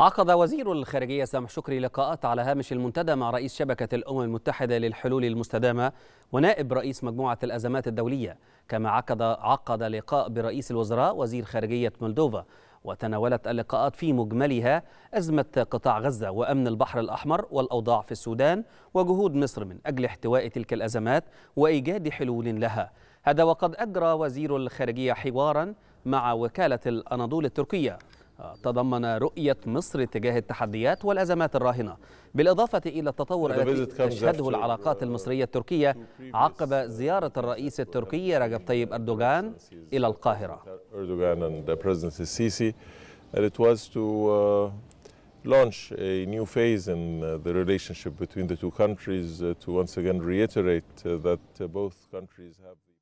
عقد وزير الخارجية سامح شكري لقاءات على هامش المنتدى مع رئيس شبكة الأمم المتحدة للحلول المستدامة ونائب رئيس مجموعة الأزمات الدولية كما عقد عقد لقاء برئيس الوزراء وزير خارجية مولدوفا وتناولت اللقاءات في مجملها أزمة قطاع غزة وأمن البحر الأحمر والأوضاع في السودان وجهود مصر من أجل احتواء تلك الأزمات وإيجاد حلول لها هذا وقد أجرى وزير الخارجية حوارا مع وكالة الأناضول التركية تضمن رؤية مصر تجاه التحديات والأزمات الراهنة بالإضافة إلى التطور الذي تشهده العلاقات المصرية التركية عقب زيارة الرئيس التركي رجب طيب أردوغان إلى القاهرة uh, launch a new phase in uh, the relationship between the two countries uh, to once again reiterate uh, that uh, both countries have